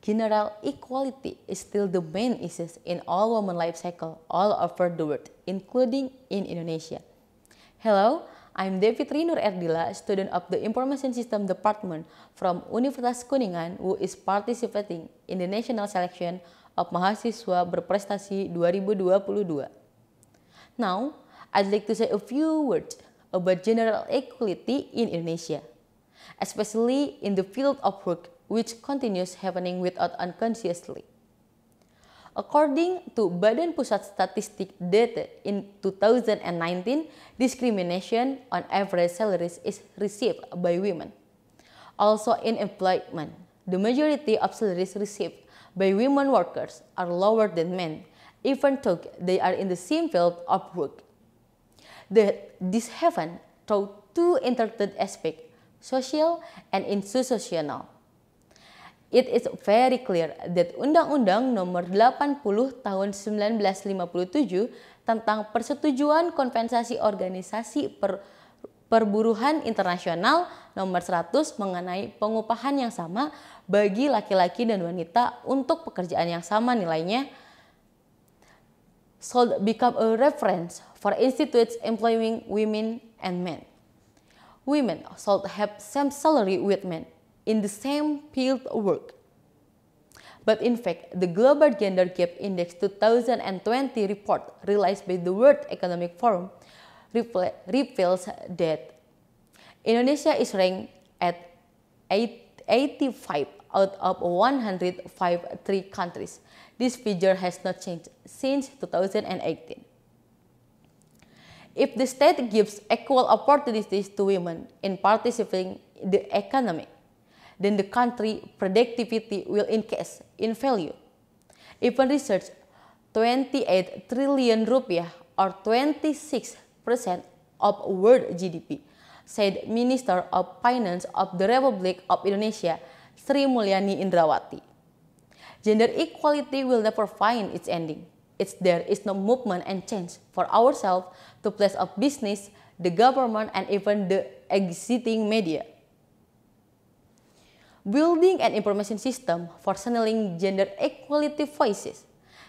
General equality is still the main issue in all women life cycle all over the world, including in Indonesia. Hello, I'm David Rinur Erdila, student of the Information System Department from Universitas Kuningan who is participating in the national selection of Mahasiswa Berprestasi 2022. Now, I'd like to say a few words about general equality in Indonesia, especially in the field of work which continues happening without unconsciously. According to Badan Pusat Statistik data in 2019, discrimination on average salaries is received by women. Also in employment, the majority of salaries received by women workers are lower than men, even though they are in the same field of work. The, this happened through two interrelated aspects, social and institutional. It is very clear that Undang-Undang Nomor 80 Tahun 1957 tentang Persetujuan Konvensasi Organisasi per Perburuhan Internasional Nomor 100 mengenai pengupahan yang sama bagi laki-laki dan wanita untuk pekerjaan yang sama nilainya should become a reference for institutes employing women and men. Women should have same salary with men. in the same field of work. But in fact, the Global Gender Gap Index 2020 report released by the World Economic Forum reveals that Indonesia is ranked at 85 out of 153 countries. This figure has not changed since 2018. If the state gives equal opportunities to women in participating in the economy, then the country productivity will increase in value. Even research 28 trillion rupiah or 26% of world GDP, said Minister of Finance of the Republic of Indonesia, Sri Mulyani Indrawati. Gender equality will never find its ending. It's there is no movement and change for ourselves to place of business, the government, and even the existing media building an information system for signaling gender equality voices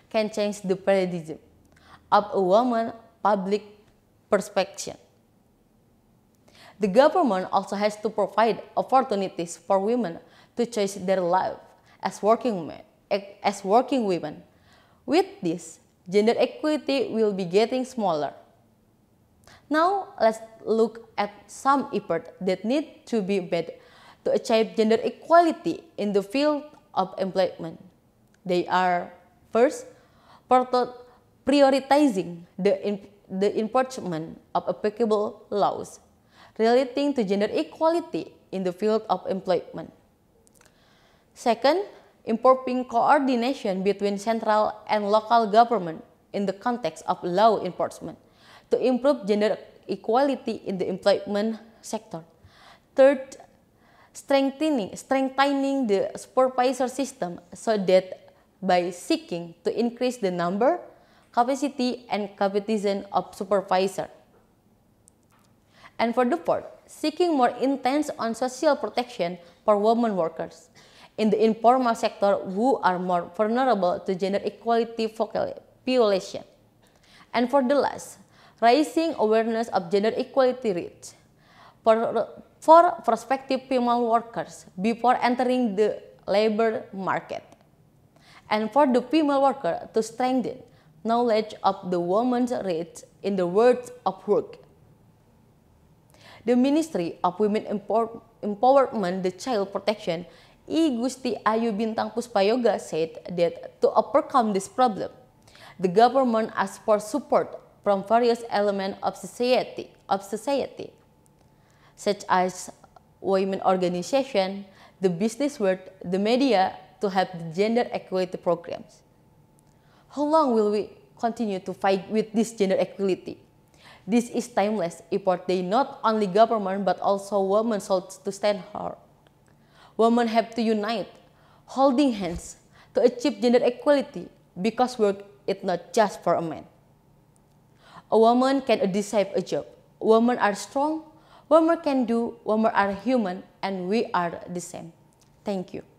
can change the paradigm of a woman public perspective. The government also has to provide opportunities for women to choose their life as working, as working women. With this, gender equity will be getting smaller. Now, let's look at some efforts that need to be made to achieve gender equality in the field of employment. They are first prioritizing the, the enforcement of applicable laws relating to gender equality in the field of employment. Second, improving coordination between central and local government in the context of law enforcement to improve gender equality in the employment sector. Third, strengthening, strengthening the supervisor system so that by seeking to increase the number, capacity, and competition of supervisor. And for the fourth, seeking more intense on social protection for women workers in the informal sector who are more vulnerable to gender equality violation. And for the last, raising awareness of gender equality rates for for prospective female workers before entering the labor market, and for the female worker to strengthen knowledge of the woman's rights in the world of work. The Ministry of Women Empower Empowerment, the Child Protection, I Gusti Ayu Bintang Puspayoga said that to overcome this problem, the government asked for support from various elements of society, of society such as women organization, the business world, the media to the gender equality programs. How long will we continue to fight with this gender equality? This is timeless effort they not only government but also women sought to stand hard. Women have to unite, holding hands to achieve gender equality because work is not just for a man. A woman can decide a job. Women are strong Women can do, women are human, and we are the same. Thank you.